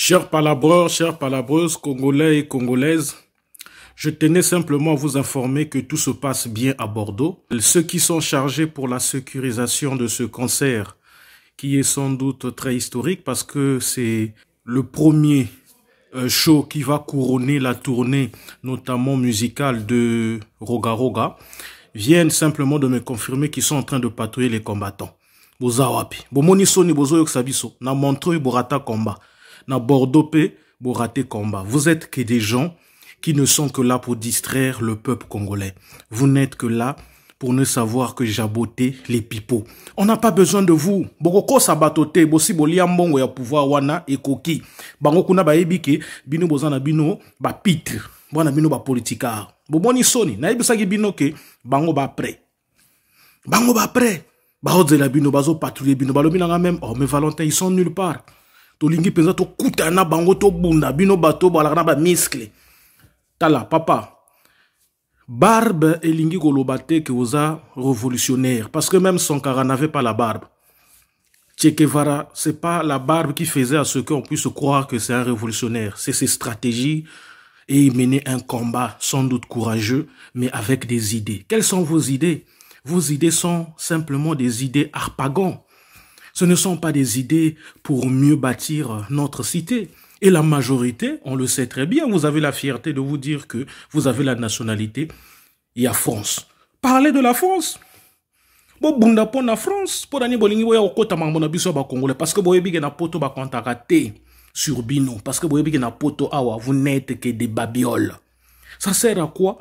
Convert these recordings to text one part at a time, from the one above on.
Chers palabreurs, chers palabreuses, Congolais et Congolaises, je tenais simplement à vous informer que tout se passe bien à Bordeaux. Ceux qui sont chargés pour la sécurisation de ce concert, qui est sans doute très historique parce que c'est le premier euh, show qui va couronner la tournée, notamment musicale de Roga Roga, viennent simplement de me confirmer qu'ils sont en train de patrouiller les combattants na Bordeaux pe combat. Vous êtes que des gens qui ne sont que là pour distraire le peuple congolais. Vous n'êtes que là pour ne savoir que jaboter les pipeaux. On n'a pas besoin de vous. Bokoko sabatote, bosi Boliambongo ya pouvoir wana ekoki. Bango kuna ba ebike, bino bozana bino, ba pitre. Bwana bino ba politika. Boboni soni, na ebisaki bino ke, bango ba prêt. Bango ba prêt. Ba bino, bazo patrouiller bino, balobinanga même, oh mais Valentin, ils sont nulle part tolingi mpenza bango tobunda bino bato tala papa barbe elingi que ke oza révolutionnaire parce que même sankara n'avait pas la barbe Che c'est pas la barbe qui faisait à ce qu'on puisse croire que c'est un révolutionnaire. C'est ses stratégies et il menait un combat sans doute courageux, mais avec des idées. Quelles sont vos idées Vos idées sont simplement des idées arpagons. Ce ne sont pas des idées pour mieux bâtir notre cité. Et la majorité, on le sait très bien, vous avez la fierté de vous dire que vous avez la nationalité. Il y a France. Parlez de la France. Vous mpo la france Pour la bolingi au côté, makambo na biso Congolais. Parce que, boyebi bien na poto bakontaka te sur bino parceke ke na poto awa vous n'êtes que des babioles ça sert à quoi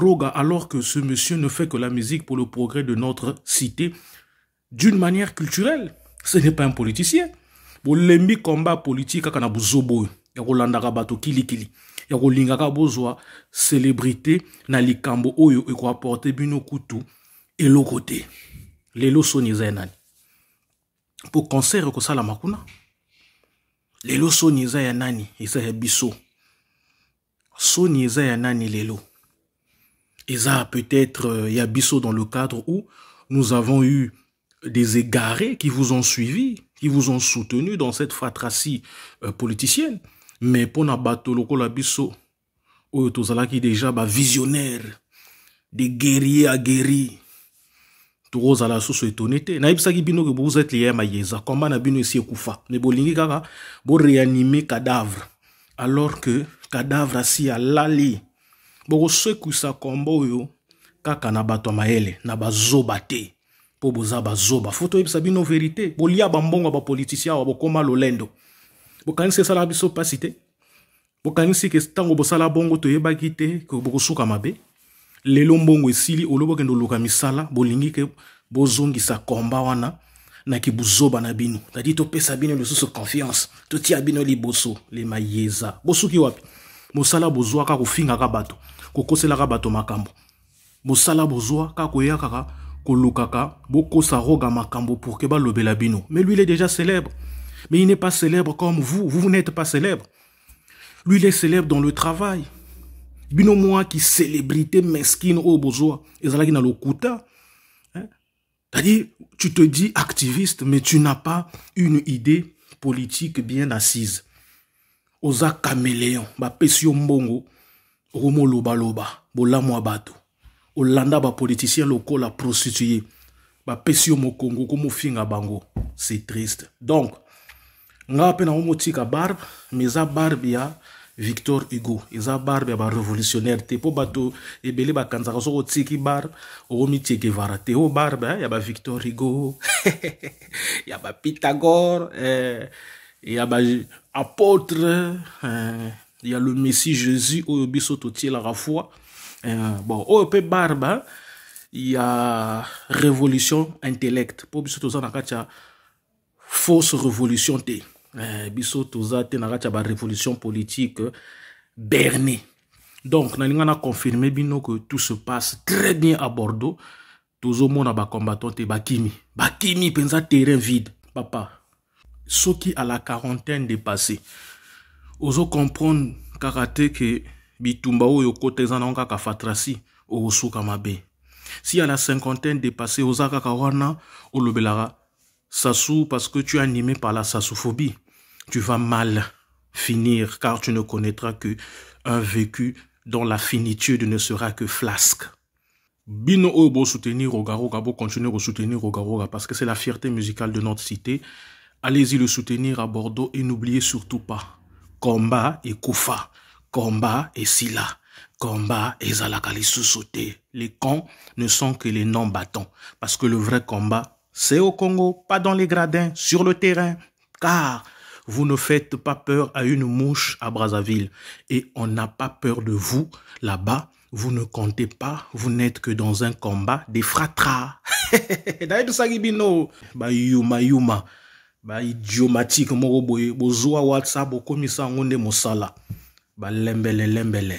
roga alors que ce monsieur ne fait que la musique pour le progrès de notre cité d'une manière culturelle ce n'est pas un politicien bolembi combat politique kaka na ya kolandaka bato kilikili ya bozwa célébrité na likambo oyo de bino kutu eloko lelo pour nani mpo concert makuna. lelo soni nani eza ya biso soni eza nani lelo peut-être euh, ya biso dans le cadre où nous avons eu des égarés qui vous ont suivi, qui vous ont soutenu dans cette fratracie euh, politicienne. Mais pour Nabatoloko Labisso, oyo qui déjà ba visionnaire de guerrier à guerri tokozala susu sa te nayebisaki bino ke boza etleya maïeza. komba na bino esi ekufa me bolingi kaka réanimer cadavre alors que cadavre à lali, bokosekwisa komba que ça combo yo, kaka mayele na bazoba te mpo boza bazoba fo toyebisa bino verite bolia bambongo ya bapolitisien awa bokóma lolendo bokanisi esalaka biso mpasi te bokanisi ke ntango bosala bongo toyebaki te bokosuka mabe lelo mbongo esili olobi okende oluka misala bolingi ke bozongisa komba wana na kibuzoba na bino tadi topesa bino lisusu confiance totia bino liboso lemayeza bosuki wapi mosala bozwa kaka kofingaka bato kokoselaka bato makambo mosala bozwa kaka koya kaka kolukaka saroga makambo pour que balobela bino mais lui il est déjà célèbre mais il n'est pas célèbre comme vous vous, n'êtes pas célèbre lui il est célèbre dans le travail bino qui célébrité mesquine oyo oh, bozwa ezalaki na lokuta hein? c'est-à-dire tu te dis activiste mais tu n'as pas une idée politique bien assise oza caméléon ba yo mbongo okomoloba loba bolamu olanda bapoliticien lokola prostitue bapesi yo mokongo komofinga bango c'est triste donc nga mpe naomotika barbe mais eza barbe ya victor hugo eza barbe ya et te mpo bato ebele bakanzaka soki otiki barbe okomityekevara te o barbe hein, ya Victor hugo ya bapythagore eh, ya baapôtre eh, ya le messie jésus oyo biso totielaka foi euh, bon au e il barba a révolution intellect Pour biso toza na une fausse révolution t euh, biso toza une na politique berné donc nous na confirmé que tout se passe très bien à bordeaux tozomona combattant te bakimi bakimi un terrain vide papa qui à la quarantaine dépassé ozo comprendre que... que bitumba oyo okoteza nango kaka fatrasi okosuka mabe si ya la cinquantaine dépassé oza kaka wana olobelaka sasu parce que tu es animé par la sasophobie. tu vas mal finir car tu ne connaîtras que un vécu dont la finitude ne sera que flasque bino oyo bosoutenir continuer bocontinuer kosoutenir ogaroga parce que c'est la fierté musicale de notre cité allez-y le soutenir à bordeaux et n'oubliez surtout pas combat et koufa combat et Sila. la et Zalakali sauter. Les camps ne sont que les non-battants. Parce que le vrai combat, c'est au Congo, pas dans les gradins, sur le terrain. Car vous ne faites pas peur à une mouche à Brazzaville. Et on n'a pas peur de vous là-bas. Vous ne comptez pas, vous n'êtes que dans un combat des fratras. D'ailleurs, Sagibino, bah, yuma, yuma, bah, idiomatique, moro bozoa, WhatsApp, mosala. balembele-lembele